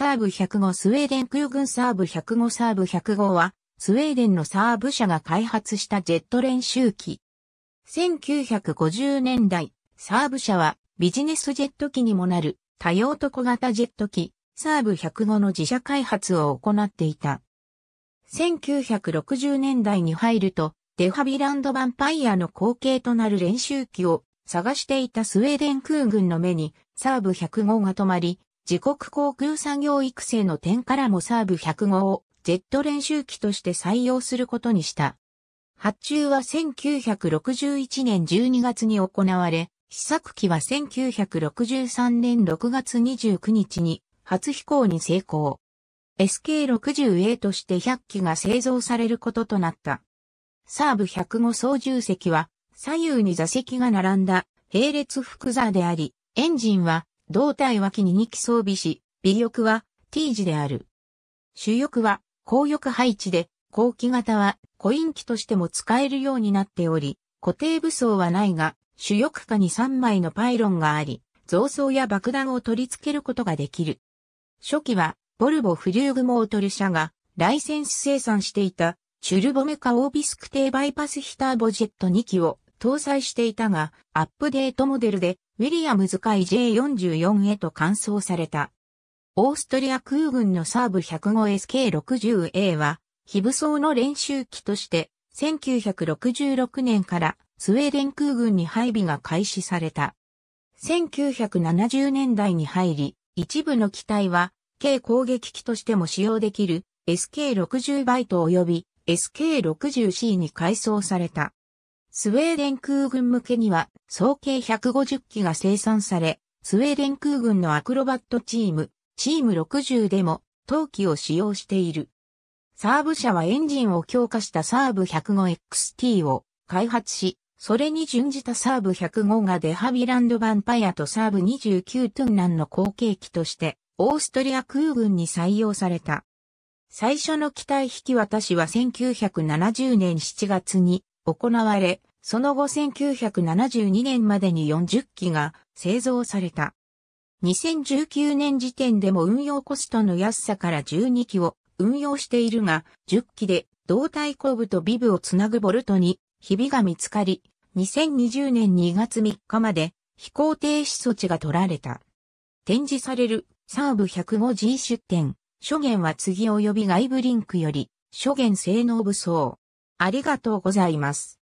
サーブ105スウェーデン空軍サーブ105サーブ105は、スウェーデンのサーブ社が開発したジェット練習機。1950年代、サーブ社はビジネスジェット機にもなる多用途小型ジェット機、サーブ105の自社開発を行っていた。1960年代に入ると、デハビランドヴァンパイアの後継となる練習機を探していたスウェーデン空軍の目にサーブ105が止まり、自国航空産業育成の点からもサーブ105をジェット練習機として採用することにした。発注は1961年12月に行われ、試作機は1963年6月29日に初飛行に成功。SK60A として100機が製造されることとなった。サーブ105操縦席は左右に座席が並んだ並列複座であり、エンジンは胴体脇に2機装備し、尾翼は T 字である。主翼は後翼配置で、後期型はコイン機としても使えるようになっており、固定武装はないが、主翼下に3枚のパイロンがあり、増装や爆弾を取り付けることができる。初期は、ボルボフリューグモートル社が、ライセンス生産していた、チュルボメカオービスクテバイパスヒターボジェット2機を搭載していたが、アップデートモデルでウィリアムズ海 J44 へと換装された。オーストリア空軍のサーブ 105SK60A は、非武装の練習機として、1966年からスウェーデン空軍に配備が開始された。1970年代に入り、一部の機体は、軽攻撃機としても使用できる SK60 バイト及び SK60C に改装された。スウェーデン空軍向けには総計150機が生産され、スウェーデン空軍のアクロバットチーム、チーム60でも陶器を使用している。サーブ社はエンジンを強化したサーブ 105XT を開発し、それに準じたサーブ105がデハビランドバンパイアとサーブ29トゥンナンの後継機として、オーストリア空軍に採用された。最初の機体引き渡しは1970年7月に行われ、その後1972年までに40機が製造された。2019年時点でも運用コストの安さから12機を運用しているが、10機で胴体後部とビブをつなぐボルトにひびが見つかり、2020年2月3日まで飛行停止措置が取られた。展示されるサーブ 105G 出展、初言は次及び外部リンクより、初言性能武装。ありがとうございます。